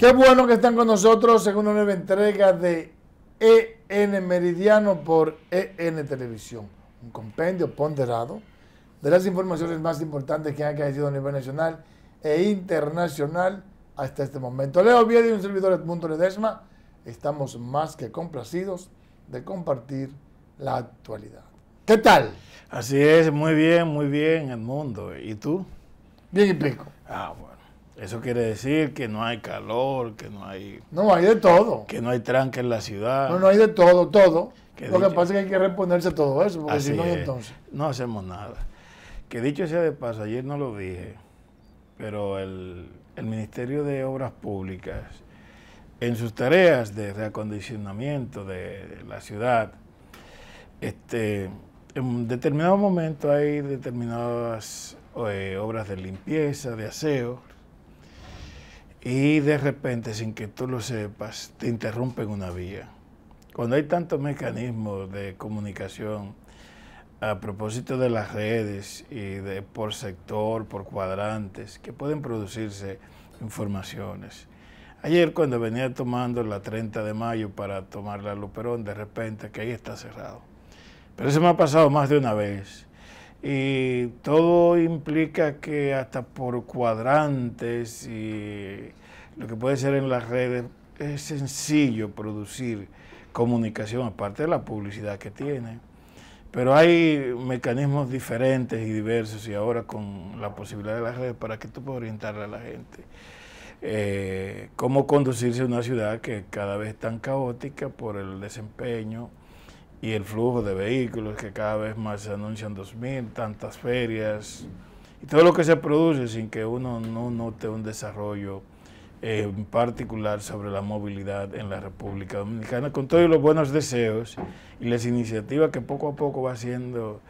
Qué bueno que están con nosotros en una nueva entrega de EN Meridiano por EN Televisión. Un compendio ponderado de las informaciones más importantes que han crecido a nivel nacional e internacional hasta este momento. Leo Viedi y un servidor Edmundo Ledesma. Estamos más que complacidos de compartir la actualidad. ¿Qué tal? Así es, muy bien, muy bien, Edmundo. ¿Y tú? Bien y pico. Ah, bueno. Eso quiere decir que no hay calor, que no hay... No, hay de todo. Que no hay tranque en la ciudad. No, no hay de todo, todo. Lo que pasa es que hay que reponerse a todo eso, porque si no, entonces... No hacemos nada. Que dicho sea de paso, ayer no lo dije, pero el, Ministerio de Obras Públicas, en sus tareas de reacondicionamiento de la ciudad, este, en determinado momento hay determinadas eh, obras de limpieza, de aseo, y de repente, sin que tú lo sepas, te interrumpen una vía. Cuando hay tantos mecanismos de comunicación a propósito de las redes y de por sector, por cuadrantes, que pueden producirse informaciones. Ayer cuando venía tomando la 30 de mayo para tomar la Luperón, de repente que ahí está cerrado. Pero eso me ha pasado más de una vez y todo implica que hasta por cuadrantes y lo que puede ser en las redes es sencillo producir comunicación aparte de la publicidad que tiene. Pero hay mecanismos diferentes y diversos y ahora con la posibilidad de las redes para que tú puedas orientarle a la gente. Eh, cómo conducirse a una ciudad que cada vez es tan caótica por el desempeño y el flujo de vehículos que cada vez más se anuncian 2.000, tantas ferias y todo lo que se produce sin que uno no note un desarrollo en eh, particular sobre la movilidad en la República Dominicana, con todos los buenos deseos y las iniciativas que poco a poco va haciendo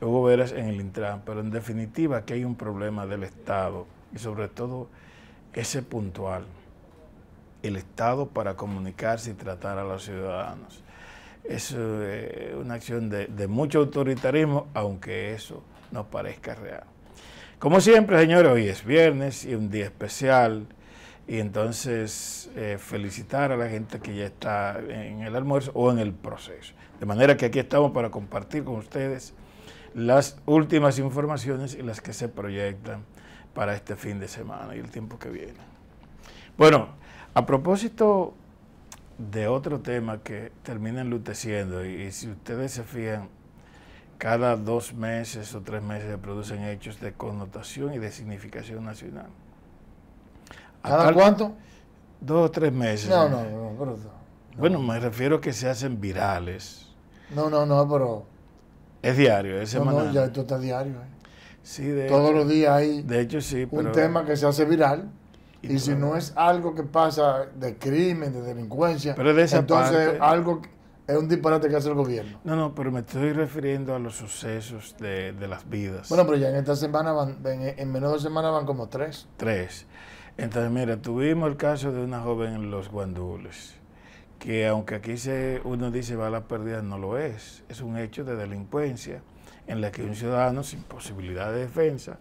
Hugo Veras en el Intran, pero en definitiva que hay un problema del Estado y sobre todo ese puntual, el Estado para comunicarse y tratar a los ciudadanos es eh, una acción de, mucho autoritarismo, aunque eso no parezca real. Como siempre, señores, hoy es viernes y un día especial. Y entonces eh, felicitar a la gente que ya está en el almuerzo o en el proceso. De manera que aquí estamos para compartir con ustedes las últimas informaciones y las que se proyectan para este fin de semana y el tiempo que viene. Bueno, a propósito de otro tema que termina enluteciendo. Y, si ustedes se fijan, cada dos meses o tres meses se producen hechos de connotación y de significación nacional. ¿Cada cuánto? Dos o tres meses. No, ¿eh? no, pero, Bueno, me refiero a que se hacen virales. No, no, no, pero. Es diario, es semanal. No, ya esto está diario. ¿eh? Sí, de Todos los días hay de hecho, sí, un tema que se hace viral y, si no es algo que pasa de crimen, de delincuencia, entonces algo es un disparate que hace el gobierno. No, no, pero me estoy refiriendo a los sucesos de, las vidas. Bueno, pero ya en esta semana van, en, menos de semana van como tres. Tres. Entonces, mira, tuvimos el caso de una joven en los guandules, que aunque aquí se, uno dice va a la pérdida, no lo es. Es un hecho de delincuencia en la que un ciudadano sin posibilidad de defensa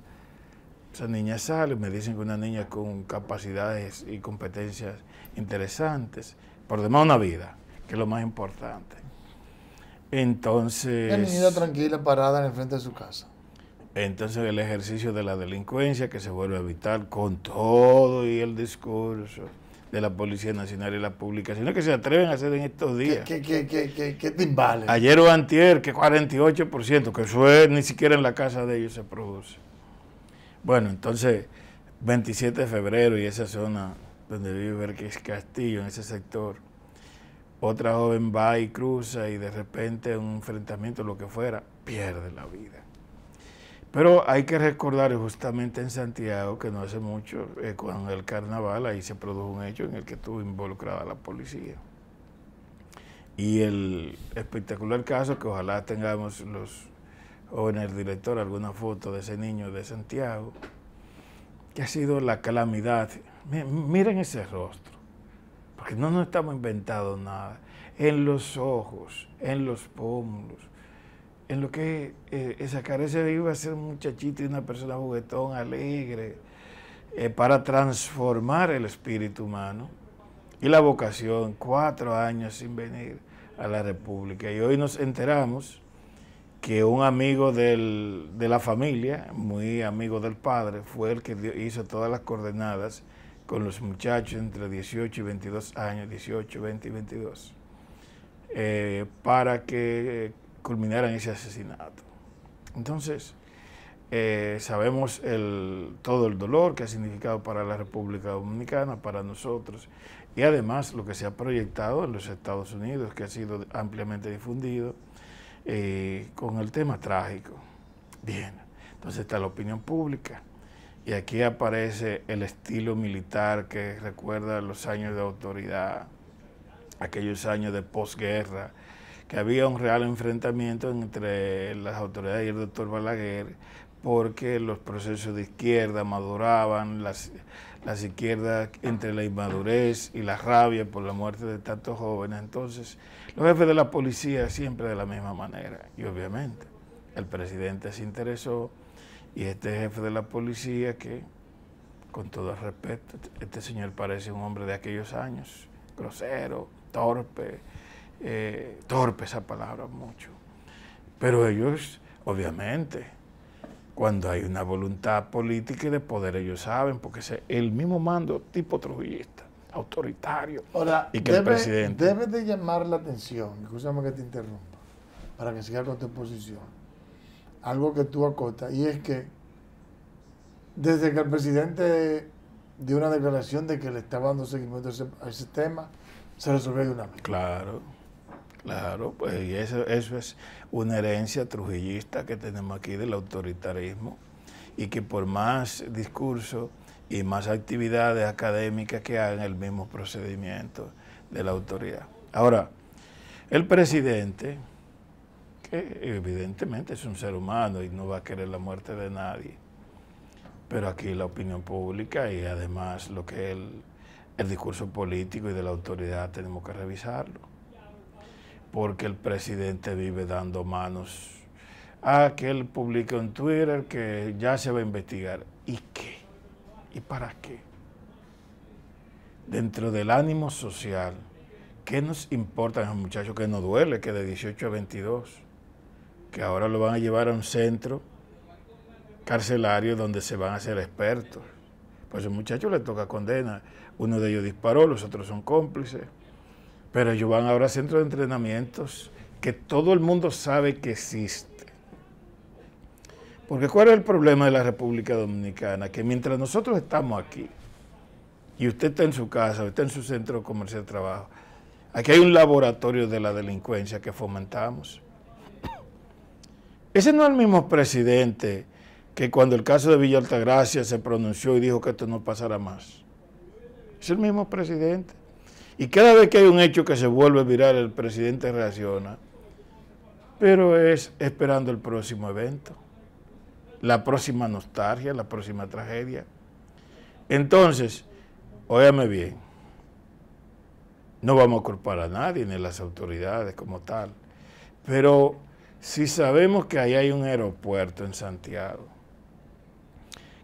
esa niña sale, me dicen que una niña con capacidades y competencias interesantes, por demás una vida, que es lo más importante. Entonces... Ha venido tranquila parada en el frente de su casa. Entonces el ejercicio de la delincuencia que se vuelve a evitar con todo y el discurso de la Policía Nacional y la Pública, sino que se atreven a hacer en estos días. ¿Qué, qué timbales? Ayer o antier, que 48%, que eso ni siquiera en la casa de ellos se produce. Bueno, entonces, 27 de febrero y esa zona donde vive Verquez Castillo, en ese sector, otra joven va y cruza y de repente un enfrentamiento, lo que fuera, pierde la vida. Pero hay que recordar justamente en Santiago que no hace mucho, eh, cuando el carnaval, ahí se produjo un hecho en el que estuvo involucrada la policía. Y el espectacular caso que ojalá tengamos los o en el director alguna foto de ese niño de Santiago, que ha sido la calamidad. Miren ese rostro, porque no nos estamos inventando nada. En los ojos, en los pómulos, en lo que eh, esa carencia de iba a ser un muchachito y una persona juguetón, alegre, eh, para transformar el espíritu humano y la vocación, cuatro años sin venir a la República. Y hoy nos enteramos que un amigo de la familia, muy amigo del padre, fue el que hizo todas las coordenadas con los muchachos entre 18 y 22 años, 18, 20 y 22, eh, para que culminaran ese asesinato. Entonces, eh, sabemos el, todo el dolor que ha significado para la República Dominicana, para nosotros, y además lo que se ha proyectado en los Estados Unidos, que ha sido ampliamente difundido eh, con el tema trágico. Bien, entonces está la opinión pública. Y aquí aparece el estilo militar que recuerda los años de autoridad, aquellos años de posguerra, que había un real enfrentamiento entre las autoridades y el doctor Balaguer, porque los procesos de izquierda maduraban, las, las izquierdas entre la inmadurez y la rabia por la muerte de tantos jóvenes. Entonces, los jefes de la policía siempre de la misma manera. Y obviamente, el presidente se interesó y este jefe de la policía que, con todo respeto, este señor parece un hombre de aquellos años, grosero, torpe, eh, torpe esa palabra mucho. Pero ellos, obviamente, cuando hay una voluntad política y de poder, ellos saben, porque es el mismo mando tipo trujillista, autoritario. Ahora, y el presidente. Debe de llamar la atención, escúchame que te interrumpa, para que siga con tu posición. Algo que tú acotas, y es que desde que el presidente dio una declaración de que le estaba dando seguimiento a ese, a ese tema, se resolvió de una vez. Claro. Claro, pues eso, eso es una herencia trujillista que tenemos aquí del autoritarismo y que por más discurso y más actividades académicas que hagan el mismo procedimiento de la autoridad. Ahora, el presidente, que evidentemente es un ser humano y no va a querer la muerte de nadie, pero aquí la opinión pública y además lo que es el discurso político y de la autoridad tenemos que revisarlo porque el presidente vive dando manos a que él publique en Twitter que ya se va a investigar. ¿Y qué? ¿Y para qué? Dentro del ánimo social, ¿qué nos importa a esos muchachos que no duele que de 18 a 22, que ahora lo van a llevar a un centro carcelario donde se van a hacer expertos? Pues a esos muchachos les toca condena. Uno de ellos disparó, los otros son cómplices. Pero ellos van ahora a centros de entrenamientos que todo el mundo sabe que existe. Porque ¿cuál es el problema de la República Dominicana? Que mientras nosotros estamos aquí, y usted está en su casa, usted está en su centro comercial de trabajo, aquí hay un laboratorio de la delincuencia que fomentamos. Ese no es el mismo presidente que cuando el caso de Villa Altagracia se pronunció y dijo que esto no pasará más. Es el mismo presidente. Y cada vez que hay un hecho que se vuelve viral, el presidente reacciona, pero es esperando el próximo evento, la próxima nostalgia, la próxima tragedia. Entonces, óyame bien, no vamos a culpar a nadie, ni a las autoridades como tal, pero si sabemos que ahí hay un aeropuerto en Santiago,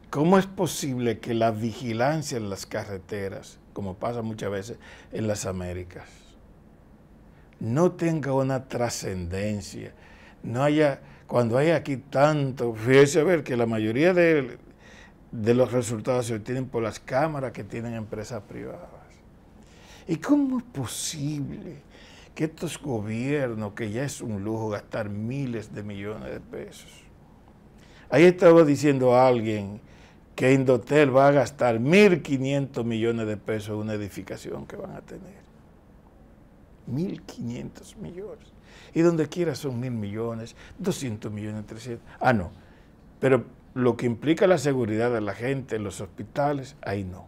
¿cómo es posible que la vigilancia en las carreteras como pasa muchas veces en las Américas, no tenga una trascendencia, no haya, cuando hay aquí tanto, fíjese a ver que la mayoría de, los resultados se obtienen por las cámaras que tienen empresas privadas. ¿Y cómo es posible que estos gobiernos, que ya es un lujo gastar miles de millones de pesos, ahí estaba diciendo a alguien, que Indotel va a gastar 1.500 millones de pesos en una edificación que van a tener. 1.500 millones. Y donde quiera son 1.000 millones, 200 millones, 300. Ah, no. Pero lo que implica la seguridad de la gente en los hospitales, ahí no.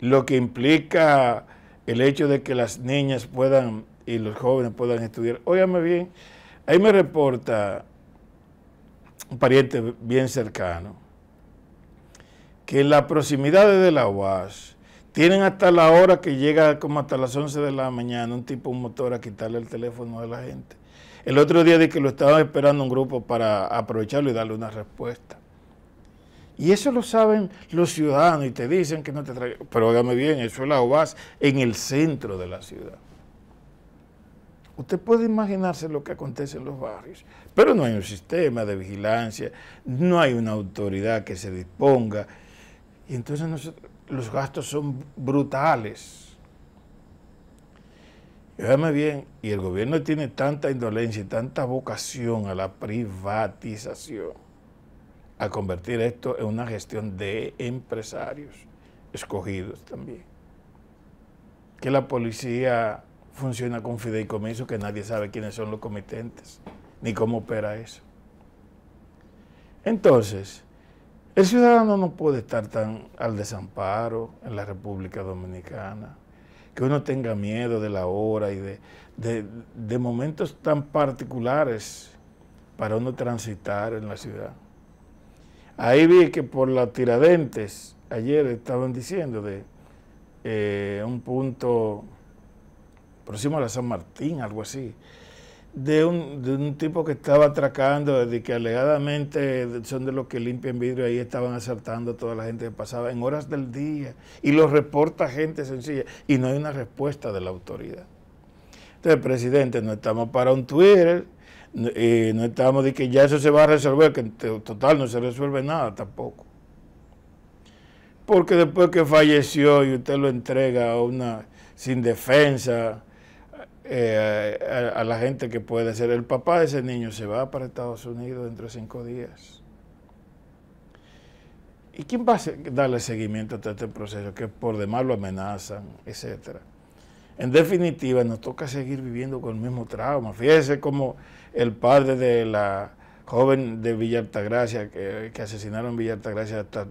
Lo que implica el hecho de que las niñas puedan y los jóvenes puedan estudiar. óyame bien, ahí me reporta un pariente bien cercano que en las proximidades de la UAS tienen hasta la hora que llega como hasta las 11 de la mañana un tipo, un motor a quitarle el teléfono de la gente. El otro día de que lo estaban esperando un grupo para aprovecharlo y darle una respuesta. Y eso lo saben los ciudadanos y te dicen que no te traigan. Pero hágame bien, eso es la UAS en el centro de la ciudad. Usted puede imaginarse lo que acontece en los barrios, pero no hay un sistema de vigilancia, no hay una autoridad que se disponga y entonces los gastos son brutales. Óigame bien, y el gobierno tiene tanta indolencia y tanta vocación a la privatización, a convertir esto en una gestión de empresarios escogidos también. Que la policía funciona con fideicomiso, que nadie sabe quiénes son los comitentes, ni cómo opera eso. Entonces, el ciudadano no puede estar tan al desamparo en la República Dominicana, que uno tenga miedo de la hora y de, momentos tan particulares para uno transitar en la ciudad. Ahí vi que por las Tiradentes, ayer estaban diciendo de eh, un punto próximo a la San Martín, algo así, de un, tipo que estaba atracando, de que alegadamente son de los que limpian vidrio, ahí estaban asaltando a toda la gente que pasaba en horas del día, y lo reporta gente sencilla, y no hay una respuesta de la autoridad. Entonces, presidente, no estamos para un Twitter, y eh, no estamos de que ya eso se va a resolver, que en total no se resuelve nada tampoco. Porque después que falleció y usted lo entrega a una sin defensa, eh, a, la gente que puede ser el papá de ese niño, se va para Estados Unidos dentro de cinco días. ¿Y quién va a darle seguimiento a este proceso? Que por demás lo amenazan, etcétera. En definitiva, nos toca seguir viviendo con el mismo trauma. Fíjese como el padre de la joven de Villa Gracia que, asesinaron en Villa Altagracia, hasta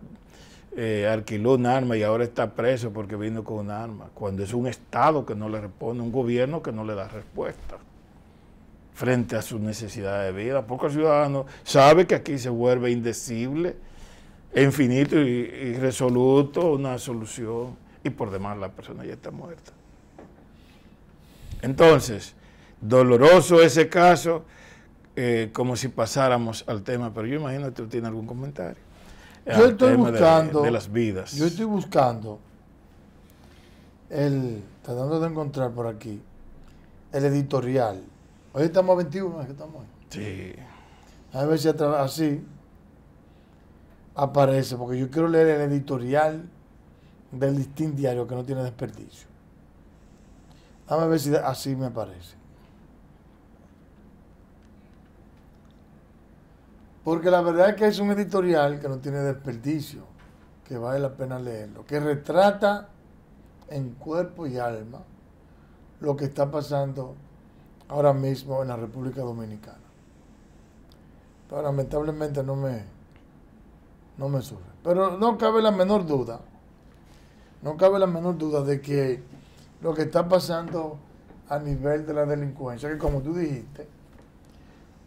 eh, alquiló un arma y ahora está preso porque vino con un arma, cuando es un Estado que no le responde, un gobierno que no le da respuesta frente a sus necesidades de vida, pocos ciudadanos ciudadano sabe que aquí se vuelve indecible, infinito y, irresoluto resoluto una solución, y por demás la persona ya está muerta. Entonces, doloroso ese caso, eh, como si pasáramos al tema, pero yo imagino que usted tiene algún comentario yo estoy buscando, de, las vidas. Yo estoy buscando el, tratando de encontrar por aquí, el editorial. Hoy estamos a 21, que estamos Sí. A ver si así aparece, porque yo quiero leer el editorial del listín diario que no tiene desperdicio. a ver si así me aparece. Porque la verdad es que es un editorial que no tiene desperdicio, que vale la pena leerlo, que retrata en cuerpo y alma lo que está pasando ahora mismo en la República Dominicana. Pero lamentablemente no me, no me Pero no cabe la menor duda, no cabe la menor duda de que lo que está pasando a nivel de la delincuencia, que como tú dijiste,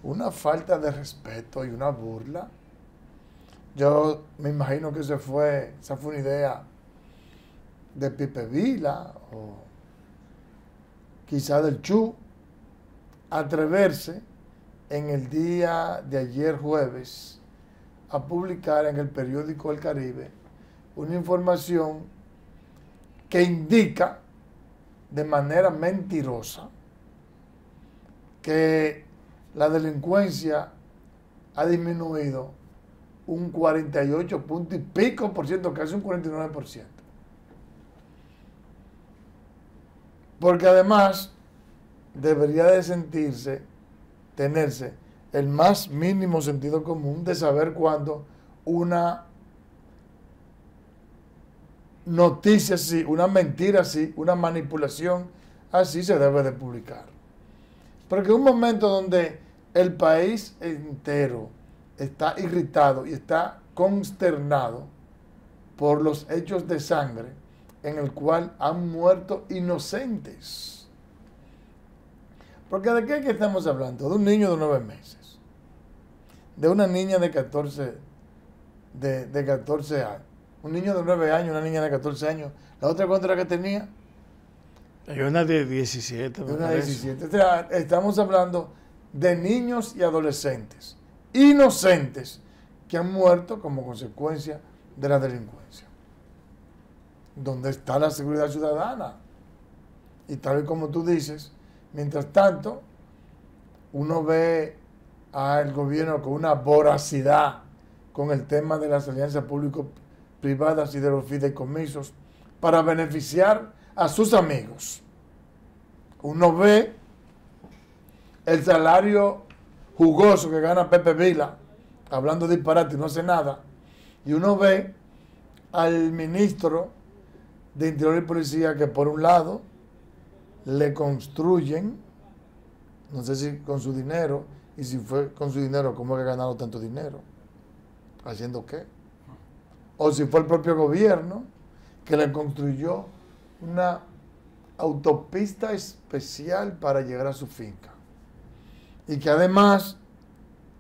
una falta de respeto y una burla. Yo me imagino que se fue, esa fue una idea de Pipe Vila o quizá del Chu, atreverse en el día de ayer jueves a publicar en el periódico El Caribe una información que indica de manera mentirosa que la delincuencia ha disminuido un 48 punto y pico por ciento, casi un 49 por ciento. Porque además debería de sentirse, tenerse el más mínimo sentido común de saber cuándo una noticia así, una mentira así, una manipulación así se debe de publicar. Porque un momento donde el país entero está irritado y está consternado por los hechos de sangre en el cual han muerto inocentes. Porque de qué que estamos hablando? De un niño de nueve meses, de una niña de 14, de, de 14 años, un niño de nueve años, una niña de 14 años, la otra contra que tenía. Hay una de 17. una de 17. estamos hablando de niños y adolescentes inocentes que han muerto como consecuencia de la delincuencia. ¿Dónde está la seguridad ciudadana? Y tal y como tú dices, mientras tanto, uno ve al gobierno con una voracidad con el tema de las alianzas público-privadas y de los fideicomisos para beneficiar a sus amigos. Uno ve el salario jugoso que gana Pepe Vila, hablando disparate y no hace nada, y uno ve al ministro de Interior y Policía que por un lado le construyen, no sé si con su dinero, y si fue con su dinero, ¿cómo ha que tanto dinero? ¿Haciendo qué? O si fue el propio gobierno que le construyó una autopista especial para llegar a su finca y que además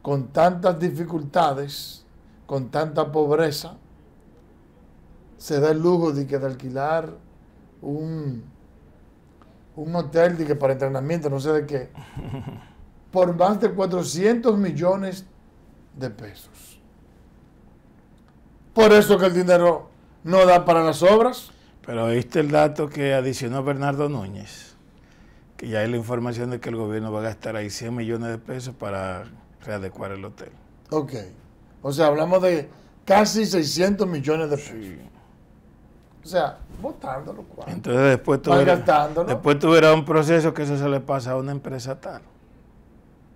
con tantas dificultades, con tanta pobreza, se da el lujo de, que de alquilar un, hotel de que para entrenamiento, no sé de qué, por más de 400 millones de pesos. Por eso que el dinero no da para las obras. Pero oíste el dato que adicionó Bernardo Núñez y hay la información de que el gobierno va a gastar ahí 100 millones de pesos para readecuar el hotel. Ok. O sea, hablamos de casi 600 millones de pesos. O sea, votándolo. cual Entonces después tú, después tuviera un proceso que eso se le pasa a una empresa tal.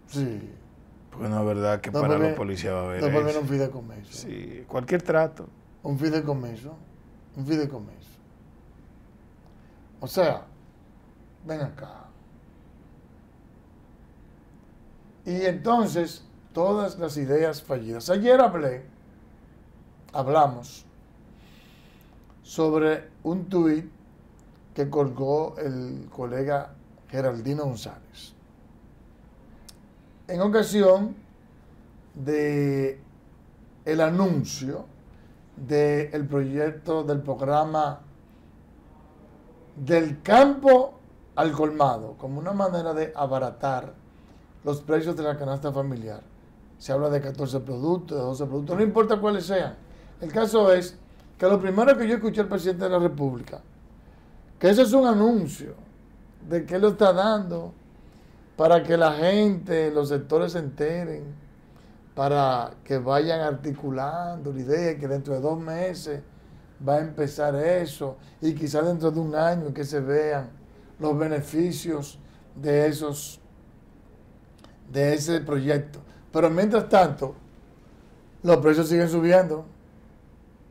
Sí. Porque no es verdad que para los policías va a haber Después viene un fideicomiso. Sí, cualquier trato. Un fideicomiso. Un fideicomiso. O sea, ven acá. Y entonces, todas las ideas fallidas. Ayer hablé, hablamos, sobre un tuit que colgó el colega Geraldino González. En ocasión de el anuncio del proyecto del programa del campo al colmado, como una manera de abaratar los precios de la canasta familiar. Se habla de 14 productos, de 12 productos, no importa cuáles sean. El caso es que lo primero que yo escuché al presidente de la República, que ese es un anuncio de que lo está dando para que la gente, los sectores se enteren, para que vayan articulando la idea de que dentro de dos meses va a empezar eso y quizás dentro de un año que se vean los beneficios de esos de ese proyecto. Pero mientras tanto, los precios siguen subiendo.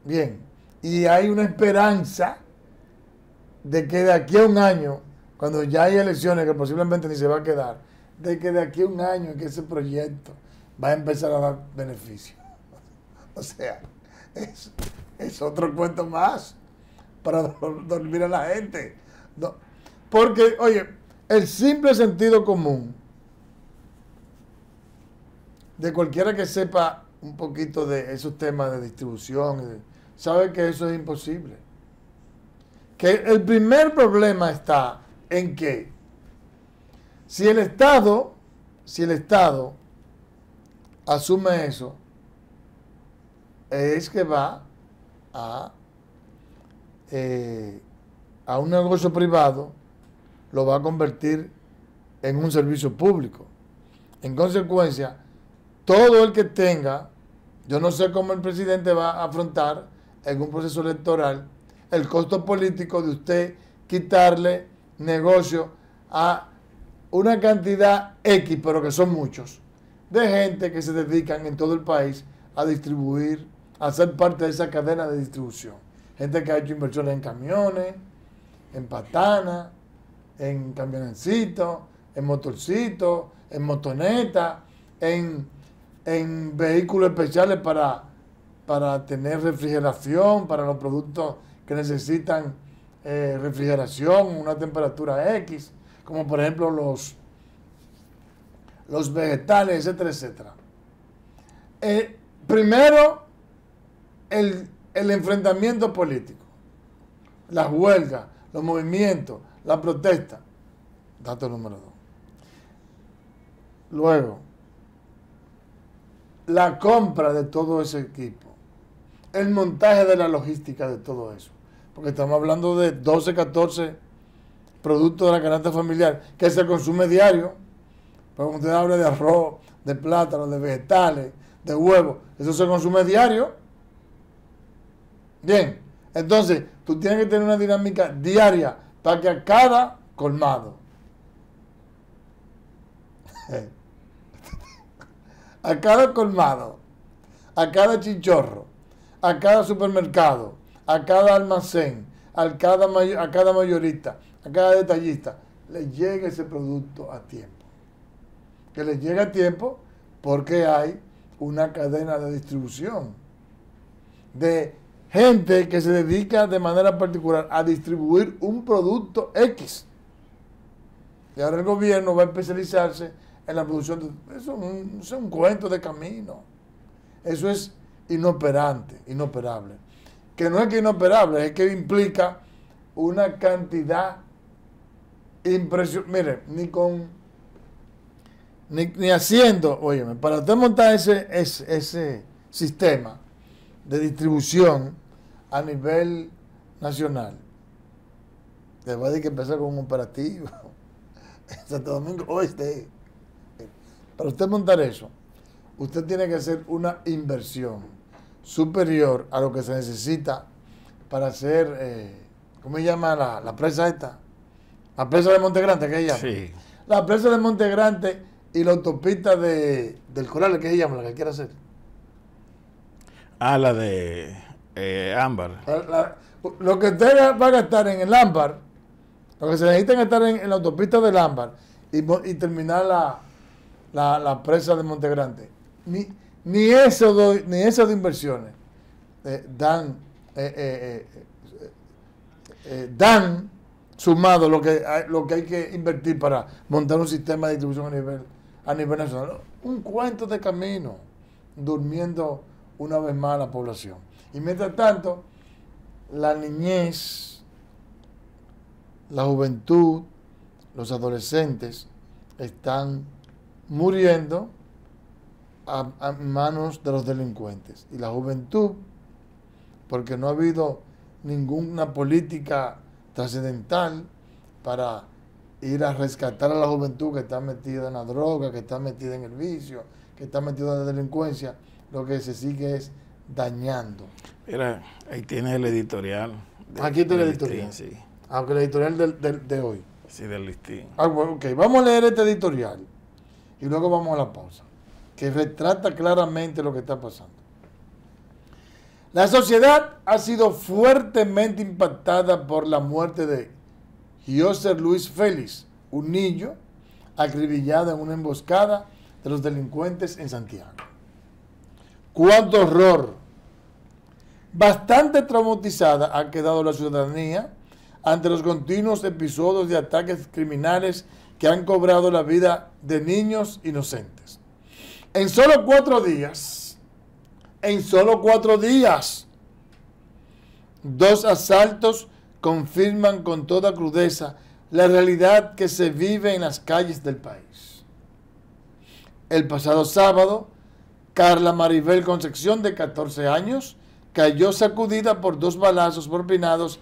Bien. Y hay una esperanza de que de aquí a un año, cuando ya hay elecciones, que posiblemente ni se va a quedar, de que de aquí a un año que ese proyecto va a empezar a dar beneficio O sea, es, otro cuento más para dormir a la gente. Porque, oye, el simple sentido común de cualquiera que sepa un poquito de esos temas de distribución, sabe que eso es imposible. Que el primer problema está en que si el Estado, si el Estado asume eso, es que va a, eh, a un negocio privado, lo va a convertir en un servicio público. En consecuencia, todo el que tenga, yo no sé cómo el presidente va a afrontar en un proceso electoral el costo político de usted quitarle negocio a una cantidad X, pero que son muchos, de gente que se dedican en todo el país a distribuir, a ser parte de esa cadena de distribución. Gente que ha hecho inversiones en camiones, en patanas, en camionecitos, en motorcitos, en motonetas, en en vehículos especiales para, para tener refrigeración, para los productos que necesitan eh, refrigeración, una temperatura X, como por ejemplo los, los vegetales, etcétera, etcétera. Eh, primero, el, el enfrentamiento político, las huelgas, los movimientos, la protesta. Dato número dos. Luego, la compra de todo ese equipo, el montaje de la logística de todo eso, porque estamos hablando de 12, 14 productos de la canasta familiar que se consume diario, pero pues, usted habla de arroz, de plátano, de vegetales, de huevo eso se consume diario. Bien, entonces tú tienes que tener una dinámica diaria para que a cada colmado eh, a cada colmado, a cada chichorro, a cada supermercado, a cada almacén, a cada, a cada mayorista, a cada detallista, le llega ese producto a tiempo. Que le llegue a tiempo porque hay una cadena de distribución de gente que se dedica de manera particular a distribuir un producto X. Y ahora el gobierno va a especializarse en la producción. eso, es un cuento de camino. Eso es inoperante, inoperable. Que no es que inoperable, es que implica una cantidad impresionante. Mire, ni con. Ni, haciendo, óyeme, para usted montar ese, ese, ese sistema de distribución a nivel nacional, te voy a decir que empezar con un operativo. Santo Domingo Oeste para usted montar eso, usted tiene que hacer una inversión superior a lo que se necesita para hacer, eh, ¿cómo se llama la, presa esta? La presa de Montegrante, ¿qué se llama? Sí. La presa de Montegrante y la autopista de, del Coral, ¿qué se llama? La que quiere hacer. Ah, la de eh, Ámbar. lo que ustedes va a estar en el Ámbar, lo que se necesita estar en, en la autopista del Ámbar y terminar la, la, presa de Montegrante Ni, ni, eso, ni eso de inversiones eh, dan, eh, eh, dan sumado lo que, hay, lo que hay que invertir para montar un sistema de distribución a nivel, a nivel nacional. Un cuento de camino, durmiendo una vez más la población. Y mientras tanto, la niñez, la juventud, los adolescentes están muriendo a, manos de los delincuentes. Y la juventud, porque no ha habido ninguna política trascendental para ir a rescatar a la juventud que está metida en la droga, que está metida en el vicio, que está metida en la delincuencia, lo que se sigue es dañando. Mira, ahí tienes el editorial. Aquí está ah, el editorial. Aunque el editorial de hoy. Sí, del listín. Ah, ok, vamos a leer este editorial y luego vamos a la pausa, que retrata claramente lo que está pasando. La sociedad ha sido fuertemente impactada por la muerte de José Luis Félix, un niño acribillado en una emboscada de los delincuentes en Santiago. ¡Cuánto horror! Bastante traumatizada ha quedado la ciudadanía ante los continuos episodios de ataques criminales que han cobrado la vida de niños inocentes. En solo cuatro días, en solo cuatro días, dos asaltos confirman con toda crudeza la realidad que se vive en las calles del país. El pasado sábado, Carla Maribel Concepción, de 14 años, cayó sacudida por dos balazos propinados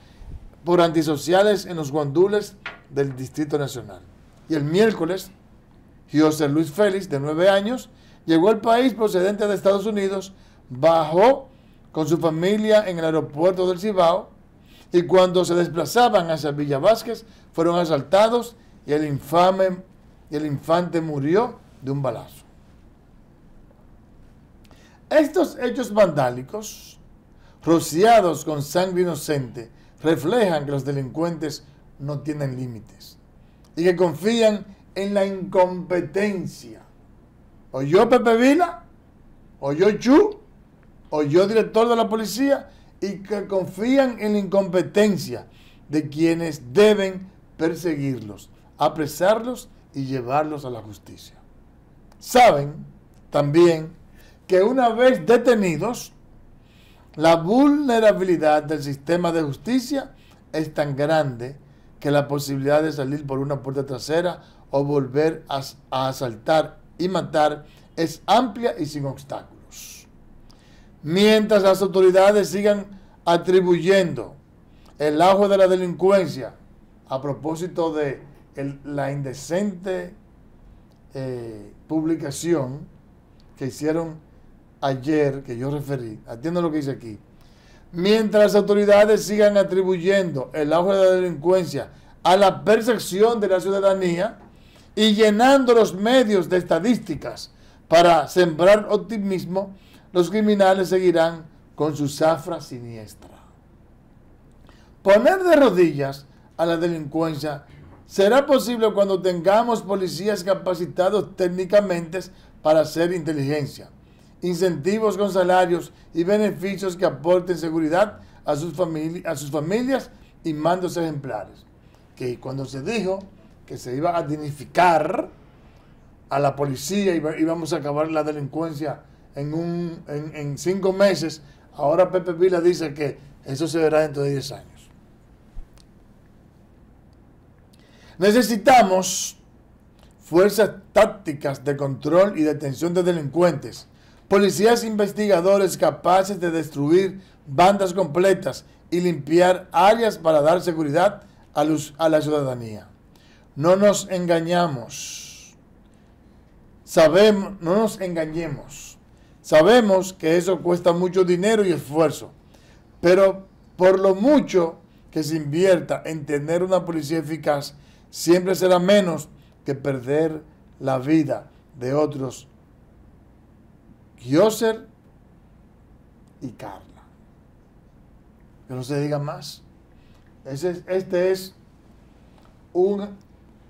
por antisociales en los guandules del Distrito Nacional y el miércoles, José Luis Félix, de nueve años, llegó al país procedente de Estados Unidos, bajó con su familia en el aeropuerto del Cibao y cuando se desplazaban hacia Villa Vázquez fueron asaltados y el, infame, el infante murió de un balazo. Estos hechos vandálicos, rociados con sangre inocente, reflejan que los delincuentes no tienen límites y que confían en la incompetencia. O yo, Pepe Vila, o yo, Chu, o yo, director de la policía, y que confían en la incompetencia de quienes deben perseguirlos, apresarlos y llevarlos a la justicia. Saben también que una vez detenidos, la vulnerabilidad del sistema de justicia es tan grande que la posibilidad de salir por una puerta trasera o volver a, asaltar y matar es amplia y sin obstáculos. Mientras las autoridades sigan atribuyendo el auge de la delincuencia a propósito de la indecente eh, publicación que hicieron ayer, que yo referí, atiendo lo que dice aquí, Mientras las autoridades sigan atribuyendo el auge de la delincuencia a la percepción de la ciudadanía y llenando los medios de estadísticas para sembrar optimismo, los criminales seguirán con su zafra siniestra. Poner de rodillas a la delincuencia será posible cuando tengamos policías capacitados técnicamente para hacer inteligencia, incentivos con salarios y beneficios que aporten seguridad a sus, familias y mandos ejemplares. Que cuando se dijo que se iba a dignificar a la policía y íbamos a acabar la delincuencia en, cinco meses, ahora Pepe Vila dice que eso se verá dentro de 10 años. Necesitamos fuerzas tácticas de control y detención de delincuentes Policías investigadores capaces de destruir bandas completas y limpiar áreas para dar seguridad a, a la ciudadanía. No nos engañamos. Sabemos, no nos engañemos. Sabemos que eso cuesta mucho dinero y esfuerzo, pero por lo mucho que se invierta en tener una policía eficaz, siempre será menos que perder la vida de otros Yoser y Carla. Que no se diga más. Este, es un,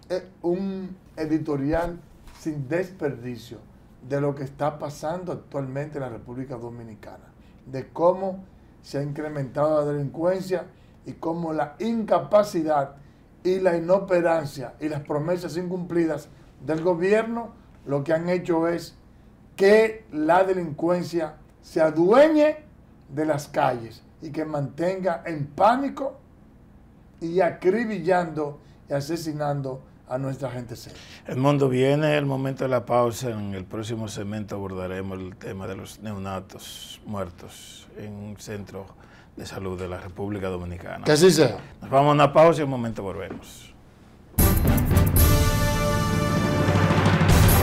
eh, un editorial sin desperdicio de lo que está pasando actualmente en la República Dominicana, de cómo se ha incrementado la delincuencia y cómo la incapacidad y la inoperancia y las promesas incumplidas del gobierno lo que han hecho es que la delincuencia se adueñe de las calles y que mantenga en pánico y acribillando y asesinando a nuestra gente El mundo viene, el momento de la pausa. En el próximo segmento abordaremos el tema de los neonatos muertos en un centro de salud de la República Dominicana. así sea. Nos vamos a una pausa y un momento volvemos.